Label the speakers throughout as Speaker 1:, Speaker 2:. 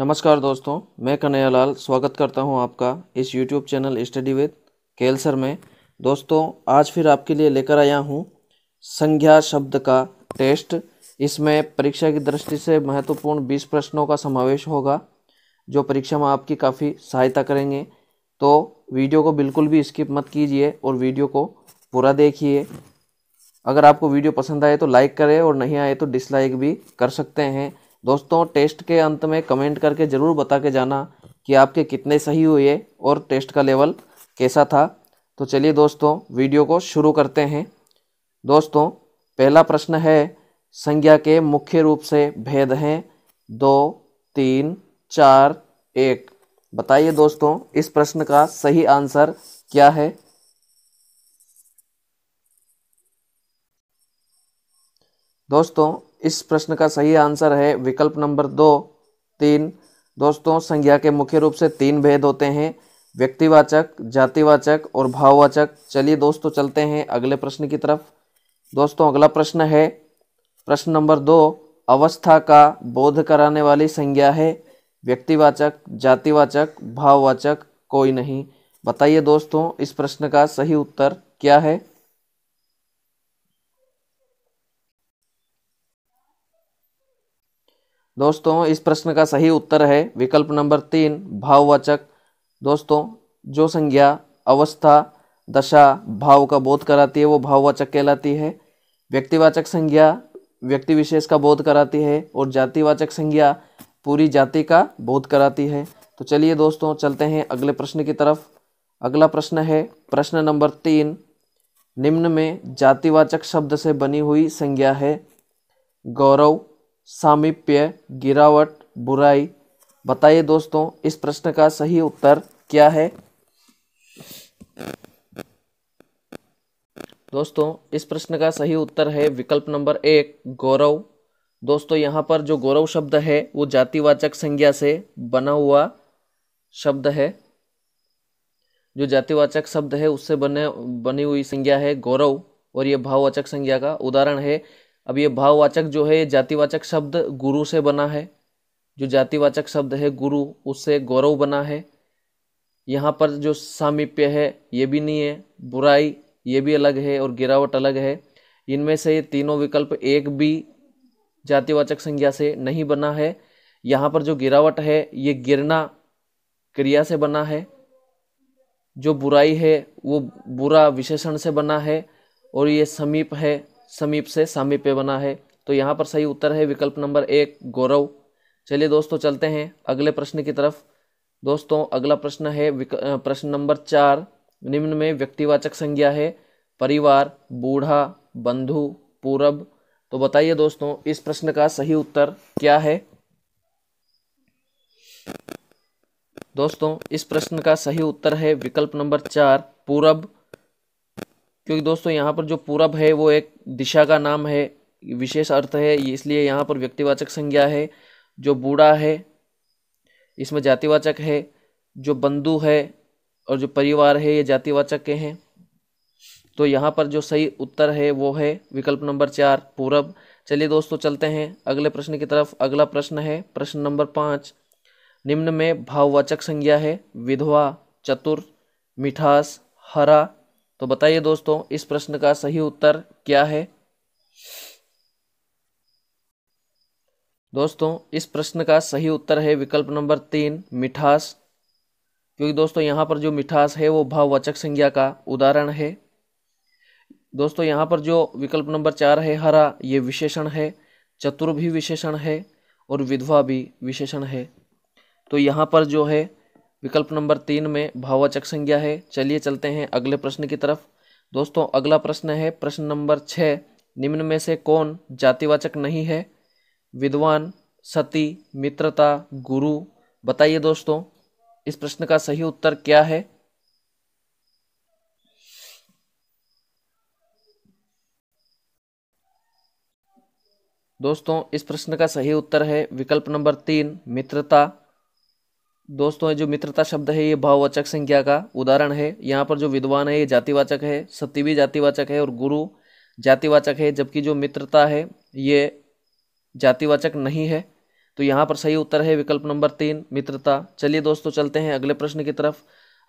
Speaker 1: नमस्कार दोस्तों मैं कन्हैयालाल स्वागत करता हूं आपका इस यूट्यूब चैनल स्टडी विद केलसर में दोस्तों आज फिर आपके लिए लेकर आया हूं संज्ञा शब्द का टेस्ट इसमें परीक्षा की दृष्टि से महत्वपूर्ण बीस प्रश्नों का समावेश होगा जो परीक्षा में आपकी काफ़ी सहायता करेंगे तो वीडियो को बिल्कुल भी स्किप मत कीजिए और वीडियो को पूरा देखिए अगर आपको वीडियो पसंद आए तो लाइक करें और नहीं आए तो डिसलाइक भी कर सकते हैं दोस्तों टेस्ट के अंत में कमेंट करके ज़रूर बता के जाना कि आपके कितने सही हुए और टेस्ट का लेवल कैसा था तो चलिए दोस्तों वीडियो को शुरू करते हैं दोस्तों पहला प्रश्न है संज्ञा के मुख्य रूप से भेद हैं दो तीन चार एक बताइए दोस्तों इस प्रश्न का सही आंसर क्या है दोस्तों इस प्रश्न का सही आंसर है विकल्प नंबर दो तीन दोस्तों संज्ञा के मुख्य रूप से तीन भेद होते हैं व्यक्तिवाचक जातिवाचक और भाववाचक चलिए दोस्तों चलते हैं अगले प्रश्न की तरफ दोस्तों अगला प्रश्न है प्रश्न नंबर दो अवस्था का बोध कराने वाली संज्ञा है व्यक्तिवाचक जातिवाचक भाववाचक कोई नहीं बताइए दोस्तों इस प्रश्न का सही उत्तर क्या है दोस्तों इस प्रश्न का सही उत्तर है विकल्प नंबर तीन भाववाचक दोस्तों जो संज्ञा अवस्था दशा भाव का बोध कराती है वो भाववाचक कहलाती है व्यक्तिवाचक संज्ञा व्यक्ति विशेष का बोध कराती है और जातिवाचक संज्ञा पूरी जाति का बोध कराती है तो चलिए दोस्तों चलते हैं अगले प्रश्न की तरफ अगला प्रश्न है प्रश्न नंबर तीन निम्न में जातिवाचक शब्द से बनी हुई संज्ञा है गौरव सामीप्य गिरावट बुराई बताइए दोस्तों इस प्रश्न का सही उत्तर क्या है दोस्तों इस प्रश्न का सही उत्तर है विकल्प नंबर एक गौरव दोस्तों यहाँ पर जो गौरव शब्द है वो जातिवाचक संज्ञा से बना हुआ शब्द है जो जातिवाचक शब्द है उससे बने बनी हुई संज्ञा है गौरव और यह भाववाचक संज्ञा का उदाहरण है अब ये भाववाचक जो है जातिवाचक शब्द गुरु से बना है जो जातिवाचक शब्द है गुरु उससे गौरव बना है यहाँ पर जो सामीप्य है ये भी नहीं है बुराई ये भी अलग है और गिरावट अलग है इनमें से ये तीनों विकल्प एक भी जातिवाचक संज्ञा से नहीं बना है यहाँ पर जो गिरावट है ये गिरना क्रिया से बना है जो बुराई है वो बुरा विशेषण से बना है और ये समीप है समीप से सामीप्य पे बना है तो यहाँ पर सही उत्तर है विकल्प नंबर एक गौरव चलिए दोस्तों चलते हैं अगले प्रश्न की तरफ दोस्तों अगला प्रश्न है प्रश्न नंबर चार निम्न में व्यक्तिवाचक संज्ञा है परिवार बूढ़ा बंधु पूरब तो बताइए दोस्तों इस प्रश्न का सही उत्तर क्या है दोस्तों इस प्रश्न का सही उत्तर है विकल्प नंबर चार पूरब क्योंकि दोस्तों यहाँ पर जो पूरब है वो एक दिशा का नाम है विशेष अर्थ है इसलिए यहाँ पर व्यक्तिवाचक संज्ञा है जो बूढ़ा है इसमें जातिवाचक है जो बंधु है और जो परिवार है ये जातिवाचक के हैं तो यहाँ पर जो सही उत्तर है वो है विकल्प नंबर चार पूरब चलिए दोस्तों चलते हैं अगले प्रश्न की तरफ अगला प्रश्न है प्रश्न नंबर पाँच निम्न में भाववाचक संज्ञा है विधवा चतुर मिठास हरा तो बताइए दोस्तों इस प्रश्न का सही उत्तर क्या है दोस्तों इस प्रश्न का सही उत्तर है विकल्प नंबर तीन मिठास क्योंकि दोस्तों यहाँ पर जो मिठास है वो भाववाचक संज्ञा का उदाहरण है दोस्तों यहाँ पर जो विकल्प नंबर चार है हरा ये विशेषण है चतुर भी विशेषण है और विधवा भी विशेषण है तो यहाँ पर जो है विकल्प नंबर तीन में भाववाचक संज्ञा है चलिए चलते हैं अगले प्रश्न की तरफ दोस्तों अगला प्रश्न है प्रश्न नंबर छः निम्न में से कौन जातिवाचक नहीं है विद्वान सती मित्रता गुरु बताइए दोस्तों इस प्रश्न का सही उत्तर क्या है दोस्तों इस प्रश्न का सही उत्तर है विकल्प नंबर तीन मित्रता दोस्तों जो मित्रता शब्द है ये भाववाचक संज्ञा का उदाहरण है यहाँ पर जो विद्वान है ये जातिवाचक है सती भी जातिवाचक है और गुरु जातिवाचक है जबकि जो मित्रता है ये जातिवाचक नहीं है तो यहाँ पर सही उत्तर है विकल्प नंबर तीन मित्रता चलिए दोस्तों चलते हैं अगले प्रश्न की तरफ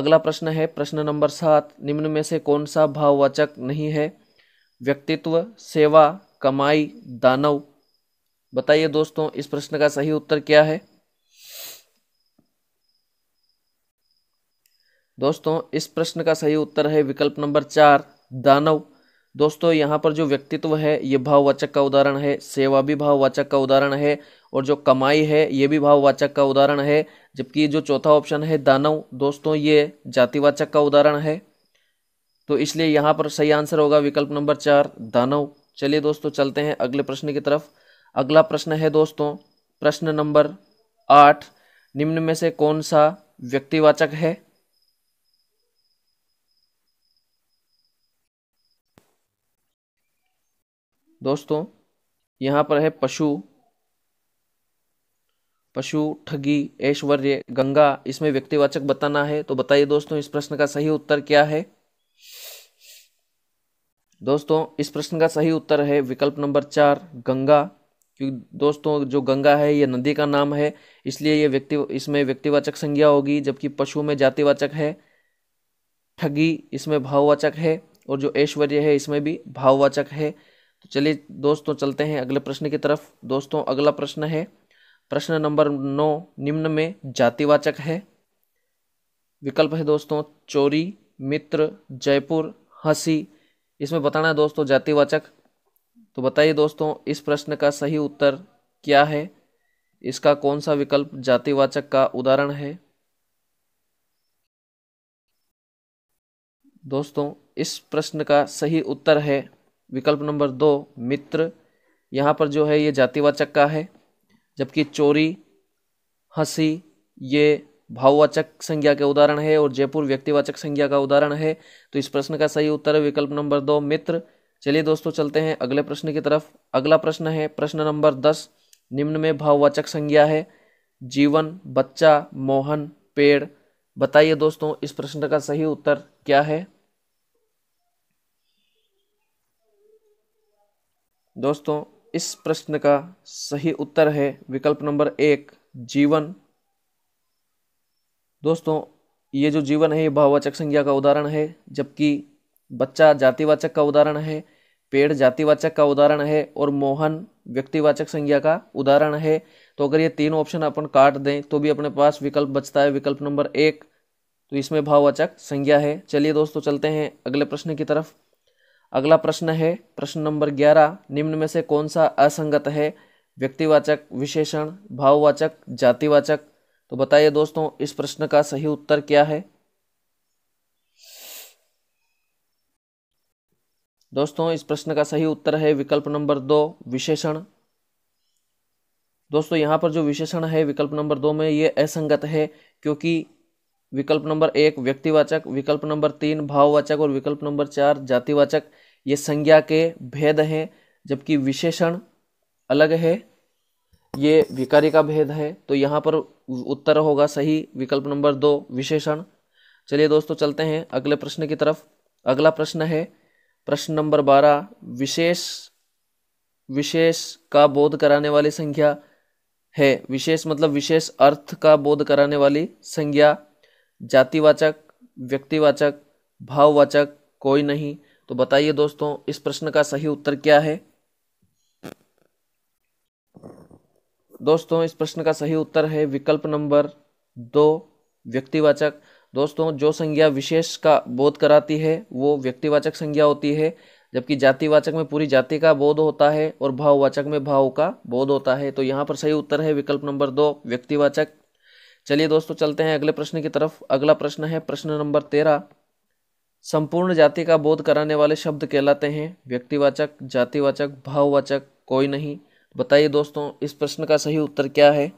Speaker 1: अगला प्रश्न है प्रश्न नंबर सात निम्न में से कौन सा भाववाचक नहीं है व्यक्तित्व सेवा कमाई दानव बताइए दोस्तों इस प्रश्न का सही उत्तर क्या है दोस्तों इस प्रश्न का सही उत्तर है विकल्प नंबर चार दानव दोस्तों यहाँ पर जो व्यक्तित्व है ये भाववाचक का उदाहरण है सेवा भी भाववाचक का उदाहरण है और जो कमाई है ये भी भाववाचक का उदाहरण है जबकि जो चौथा ऑप्शन है दानव दोस्तों ये जातिवाचक का उदाहरण है तो इसलिए यहाँ पर सही आंसर होगा विकल्प नंबर चार दानव चलिए दोस्तों चलते हैं अगले प्रश्न की तरफ अगला प्रश्न है दोस्तों प्रश्न नंबर आठ निम्न में से कौन सा व्यक्तिवाचक है दोस्तों यहाँ पर है पशु पशु ठगी ऐश्वर्य गंगा इसमें व्यक्तिवाचक बताना है तो बताइए दोस्तों इस प्रश्न का सही उत्तर क्या है दोस्तों इस प्रश्न का सही उत्तर है विकल्प नंबर चार गंगा क्योंकि दोस्तों जो गंगा है यह नदी का नाम है इसलिए यह व्यक्ति इसमें व्यक्तिवाचक संज्ञा होगी जबकि पशु में जातिवाचक है ठगी इसमें भाववाचक है और जो ऐश्वर्य है इसमें भी भाववाचक है तो चलिए दोस्तों चलते हैं अगले प्रश्न की तरफ दोस्तों अगला प्रश्न है प्रश्न नंबर नौ निम्न में जातिवाचक है विकल्प है दोस्तों चोरी मित्र जयपुर हंसी इसमें बताना है दोस्तों जातिवाचक तो बताइए दोस्तों इस प्रश्न का सही उत्तर क्या है इसका कौन सा विकल्प जातिवाचक का उदाहरण है दोस्तों इस प्रश्न का सही उत्तर है विकल्प नंबर दो मित्र यहाँ पर जो है ये जातिवाचक का है जबकि चोरी हंसी ये भाववाचक संज्ञा के उदाहरण है और जयपुर व्यक्तिवाचक संज्ञा का उदाहरण है तो इस प्रश्न का सही उत्तर है विकल्प नंबर दो मित्र चलिए दोस्तों चलते हैं अगले प्रश्न की तरफ अगला प्रश्न है प्रश्न नंबर दस निम्न में भाववाचक संज्ञा है जीवन बच्चा मोहन पेड़ बताइए दोस्तों इस प्रश्न का सही उत्तर क्या है दोस्तों इस प्रश्न का सही उत्तर है विकल्प नंबर एक जीवन दोस्तों ये जो जीवन है ये भाववाचक संज्ञा का उदाहरण है जबकि बच्चा जातिवाचक का उदाहरण है पेड़ जातिवाचक का उदाहरण है और मोहन व्यक्तिवाचक संज्ञा का उदाहरण है तो अगर ये तीन ऑप्शन अपन काट दें तो भी अपने पास विकल्प बचता है विकल्प नंबर एक तो इसमें भाववाचक संज्ञा है चलिए दोस्तों चलते हैं अगले प्रश्न की तरफ अगला प्रश्न है प्रश्न नंबर ग्यारह निम्न में से कौन सा असंगत है व्यक्तिवाचक विशेषण भाववाचक जातिवाचक तो बताइए दोस्तों इस प्रश्न का सही उत्तर क्या है दोस्तों इस प्रश्न का सही उत्तर है विकल्प नंबर दो विशेषण दोस्तों यहां पर जो विशेषण है विकल्प नंबर दो में ये असंगत है क्योंकि विकल्प नंबर एक व्यक्तिवाचक विकल्प नंबर तीन भाववाचक और विकल्प नंबर चार जातिवाचक ये संज्ञा के भेद हैं जबकि विशेषण अलग है ये विकारी का भेद है तो यहाँ पर उत्तर होगा सही विकल्प नंबर दो विशेषण चलिए दोस्तों चलते हैं अगले प्रश्न की तरफ अगला प्रश्न है प्रश्न नंबर बारह विशेष विशेष का बोध कराने वाली संख्या है विशेष मतलब विशेष अर्थ का बोध कराने वाली संज्ञा जातिवाचक व्यक्तिवाचक भाववाचक कोई नहीं तो बताइए दोस्तों इस प्रश्न का सही उत्तर क्या है दोस्तों इस प्रश्न का सही उत्तर है विकल्प नंबर दो व्यक्तिवाचक दोस्तों जो संज्ञा विशेष का बोध कराती है वो व्यक्तिवाचक संज्ञा होती है जबकि जातिवाचक में पूरी जाति का बोध होता है और भाववाचक में भाव का बोध होता है तो यहाँ पर सही उत्तर है विकल्प नंबर दो व्यक्तिवाचक चलिए दोस्तों चलते हैं अगले प्रश्न की तरफ अगला प्रश्न है प्रश्न नंबर तेरह संपूर्ण जाति का बोध कराने वाले शब्द कहलाते हैं व्यक्तिवाचक जातिवाचक भाववाचक कोई नहीं बताइए दोस्तों इस प्रश्न का सही उत्तर क्या है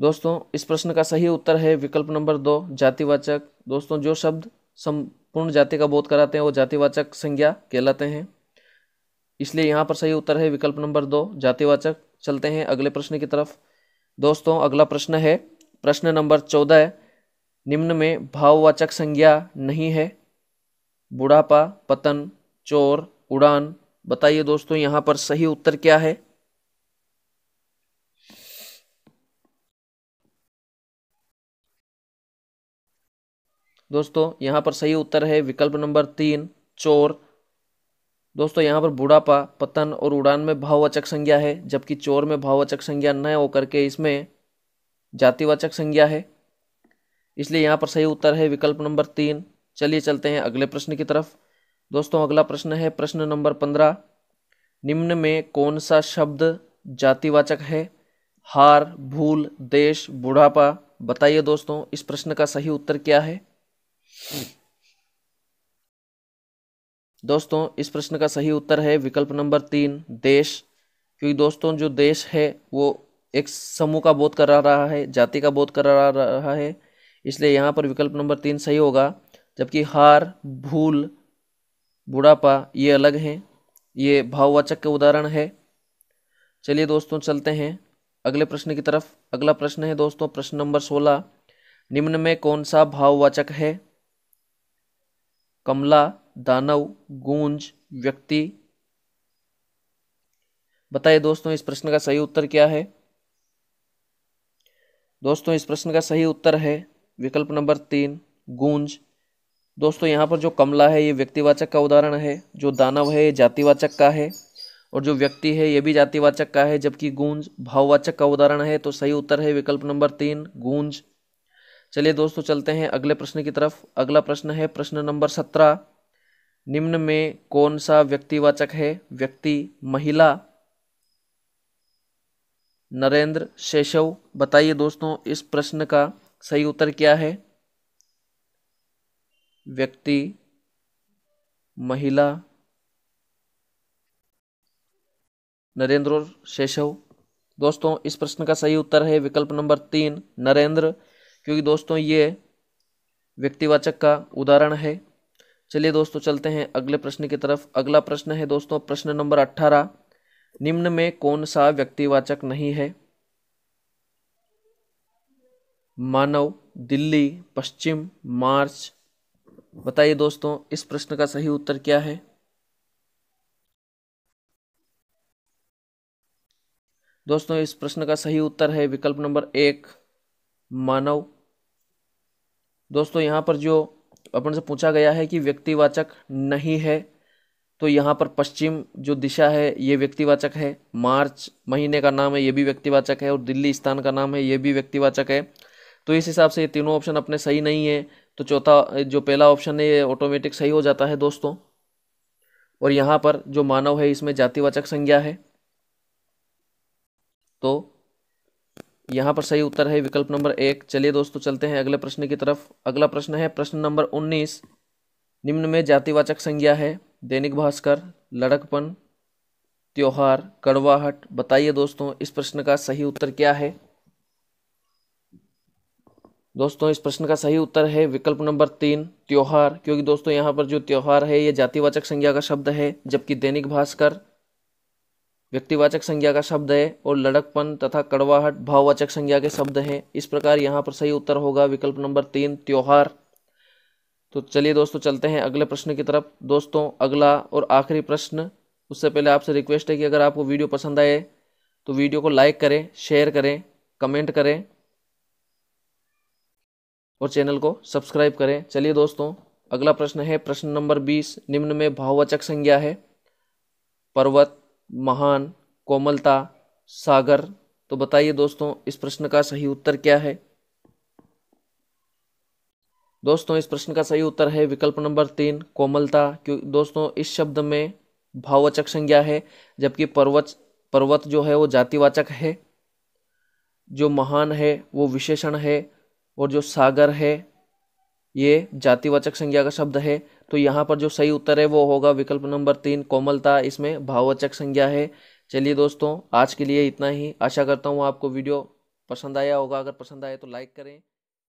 Speaker 1: दोस्तों इस प्रश्न का सही उत्तर है विकल्प नंबर दो जातिवाचक दोस्तों जो शब्द संपूर्ण जाति का बोध कराते हैं वो जातिवाचक संज्ञा कहलाते हैं इसलिए यहाँ पर सही उत्तर है विकल्प नंबर दो जातिवाचक चलते हैं अगले प्रश्न की तरफ दोस्तों अगला प्रश्न है प्रश्न नंबर चौदह निम्न में भाववाचक संज्ञा नहीं है बुढ़ापा पतन चोर उड़ान बताइए दोस्तों यहाँ पर सही उत्तर क्या है दोस्तों यहाँ पर सही उत्तर है विकल्प नंबर तीन चोर दोस्तों यहाँ पर बुढ़ापा पतन और उड़ान में भाववाचक संज्ञा है जबकि चोर में भाववाचक संज्ञा न होकर के इसमें जातिवाचक संज्ञा है इसलिए यहाँ पर सही उत्तर है विकल्प नंबर तीन चलिए चलते हैं अगले प्रश्न की तरफ दोस्तों अगला प्रश्न है प्रश्न नंबर पंद्रह निम्न में कौन सा शब्द जातिवाचक है हार भूल देश बुढ़ापा बताइए दोस्तों इस प्रश्न का सही उत्तर क्या है दोस्तों इस प्रश्न का सही उत्तर है विकल्प नंबर तीन देश क्योंकि दोस्तों जो देश है वो एक समूह का बोध करा रहा है जाति का बोध करा रहा है इसलिए यहाँ पर विकल्प नंबर तीन सही होगा जबकि हार भूल बुढ़ापा ये अलग हैं ये भाववाचक के उदाहरण है चलिए दोस्तों चलते हैं अगले प्रश्न की तरफ अगला प्रश्न है दोस्तों प्रश्न नंबर सोलह निम्न में कौन सा भाववाचक है कमला दानव गूंज व्यक्ति बताइए दोस्तों इस प्रश्न का सही उत्तर क्या है दोस्तों इस प्रश्न का सही उत्तर है विकल्प नंबर तीन गूंज दोस्तों यहाँ पर जो कमला है ये व्यक्तिवाचक का उदाहरण है जो दानव है ये जातिवाचक का है और जो व्यक्ति है ये भी जातिवाचक का है जबकि गूंज भाववाचक का उदाहरण है तो सही उत्तर है विकल्प नंबर तीन गूंज चलिए दोस्तों चलते हैं अगले प्रश्न की तरफ अगला प्रश्न है प्रश्न नंबर सत्रह निम्न में कौन सा व्यक्तिवाचक है व्यक्ति महिला नरेंद्र शेषव बताइए दोस्तों इस प्रश्न का सही उत्तर क्या है व्यक्ति महिला नरेंद्र और शेषव दोस्तों इस प्रश्न का सही उत्तर है विकल्प नंबर तीन नरेंद्र क्योंकि दोस्तों ये व्यक्तिवाचक का उदाहरण है चलिए दोस्तों चलते हैं अगले प्रश्न की तरफ अगला प्रश्न है दोस्तों प्रश्न नंबर अट्ठारह निम्न में कौन सा व्यक्तिवाचक नहीं है मानव दिल्ली पश्चिम मार्च बताइए दोस्तों इस प्रश्न का सही उत्तर क्या है दोस्तों इस प्रश्न का सही उत्तर है विकल्प नंबर एक मानव दोस्तों यहाँ पर जो अपन से पूछा गया है कि व्यक्तिवाचक नहीं है तो यहाँ पर पश्चिम जो दिशा है ये व्यक्तिवाचक है मार्च महीने का नाम है ये भी व्यक्तिवाचक है और दिल्ली स्थान का नाम है ये भी व्यक्तिवाचक है तो इस हिसाब से ये तीनों ऑप्शन अपने सही नहीं है तो चौथा जो पहला ऑप्शन है ये ऑटोमेटिक सही हो जाता है दोस्तों और यहाँ पर जो मानव है इसमें जातिवाचक संज्ञा है तो यहाँ पर सही उत्तर है विकल्प नंबर एक चलिए दोस्तों चलते हैं अगले प्रश्न की तरफ अगला प्रश्न है प्रश्न नंबर उन्नीस निम्न में जातिवाचक संज्ञा है दैनिक भास्कर लड़कपन त्योहार कड़वाहट बताइए दोस्तों इस प्रश्न का सही उत्तर क्या है दोस्तों इस प्रश्न का सही उत्तर है विकल्प नंबर तीन त्यौहार क्योंकि दोस्तों यहाँ पर जो त्यौहार है ये जातिवाचक संज्ञा का शब्द है जबकि दैनिक भास्कर व्यक्तिवाचक संज्ञा का शब्द है और लड़कपन तथा कड़वाहट भाववाचक संज्ञा के शब्द हैं इस प्रकार यहाँ पर सही उत्तर होगा विकल्प नंबर तीन त्यौहार तो चलिए दोस्तों चलते हैं अगले प्रश्न की तरफ दोस्तों अगला और आखिरी प्रश्न उससे पहले आपसे रिक्वेस्ट है कि अगर आपको वीडियो पसंद आए तो वीडियो को लाइक करें शेयर करें कमेंट करें और चैनल को सब्सक्राइब करें चलिए दोस्तों अगला प्रश्न है प्रश्न नंबर बीस निम्न में भाववाचक संज्ञा है पर्वत महान कोमलता सागर तो बताइए दोस्तों इस प्रश्न का सही उत्तर क्या है दोस्तों इस प्रश्न का सही उत्तर है विकल्प नंबर तीन कोमलता क्यों दोस्तों इस शब्द में भाववाचक संज्ञा है जबकि पर्वत पर्वत जो है वो जातिवाचक है जो महान है वो विशेषण है और जो सागर है ये जातिवाचक संज्ञा का शब्द है तो यहाँ पर जो सही उत्तर है वो होगा विकल्प नंबर तीन कोमलता इसमें भाववाचक संज्ञा है चलिए दोस्तों आज के लिए इतना ही आशा करता हूँ आपको वीडियो पसंद आया होगा अगर पसंद आए तो लाइक करें